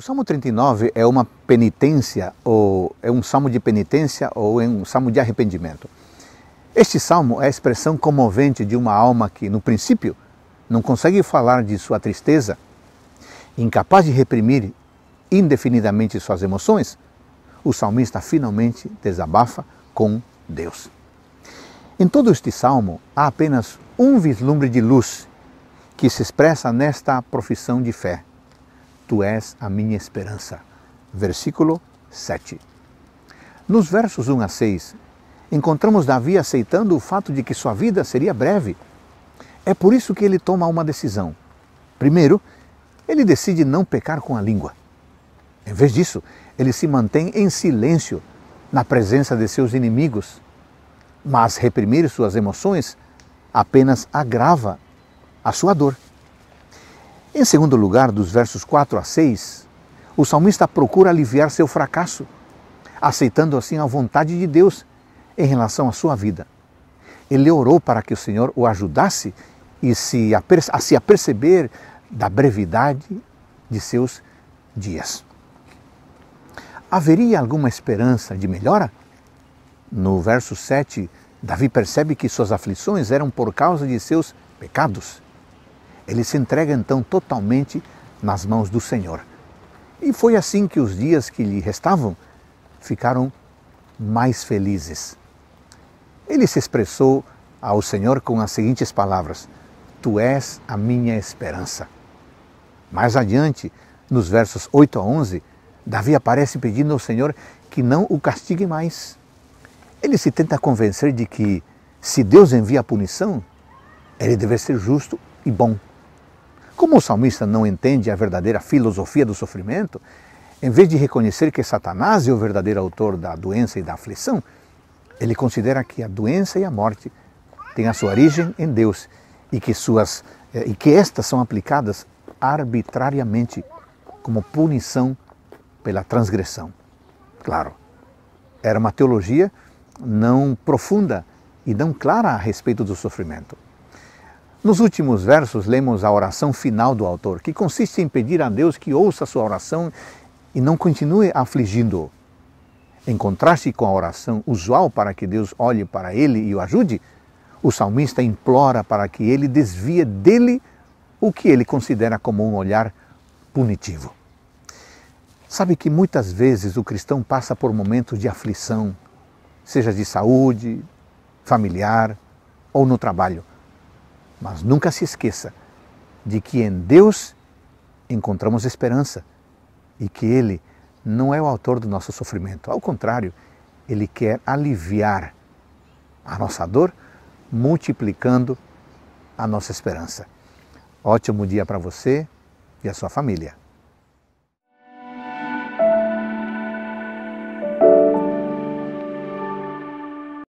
O Salmo 39 é uma penitência, ou é um salmo de penitência, ou é um salmo de arrependimento. Este salmo é a expressão comovente de uma alma que, no princípio, não consegue falar de sua tristeza, incapaz de reprimir indefinidamente suas emoções, o salmista finalmente desabafa com Deus. Em todo este salmo há apenas um vislumbre de luz que se expressa nesta profissão de fé tu és a minha esperança. Versículo 7. Nos versos 1 a 6, encontramos Davi aceitando o fato de que sua vida seria breve. É por isso que ele toma uma decisão. Primeiro, ele decide não pecar com a língua. Em vez disso, ele se mantém em silêncio na presença de seus inimigos. Mas reprimir suas emoções apenas agrava a sua dor. Em segundo lugar, dos versos 4 a 6, o salmista procura aliviar seu fracasso, aceitando assim a vontade de Deus em relação à sua vida. Ele orou para que o Senhor o ajudasse e se a se aperceber da brevidade de seus dias. Haveria alguma esperança de melhora? No verso 7, Davi percebe que suas aflições eram por causa de seus pecados. Ele se entrega então totalmente nas mãos do Senhor. E foi assim que os dias que lhe restavam ficaram mais felizes. Ele se expressou ao Senhor com as seguintes palavras: Tu és a minha esperança. Mais adiante, nos versos 8 a 11, Davi aparece pedindo ao Senhor que não o castigue mais. Ele se tenta convencer de que, se Deus envia a punição, ele deve ser justo e bom. Como o salmista não entende a verdadeira filosofia do sofrimento, em vez de reconhecer que Satanás é o verdadeiro autor da doença e da aflição, ele considera que a doença e a morte têm a sua origem em Deus e que, suas, eh, e que estas são aplicadas arbitrariamente como punição pela transgressão. Claro, era uma teologia não profunda e não clara a respeito do sofrimento. Nos últimos versos, lemos a oração final do autor, que consiste em pedir a Deus que ouça a sua oração e não continue afligindo-o. Em contraste com a oração usual para que Deus olhe para ele e o ajude, o salmista implora para que ele desvie dele o que ele considera como um olhar punitivo. Sabe que muitas vezes o cristão passa por momentos de aflição, seja de saúde, familiar ou no trabalho. Mas nunca se esqueça de que em Deus encontramos esperança e que Ele não é o autor do nosso sofrimento. Ao contrário, Ele quer aliviar a nossa dor, multiplicando a nossa esperança. Ótimo dia para você e a sua família.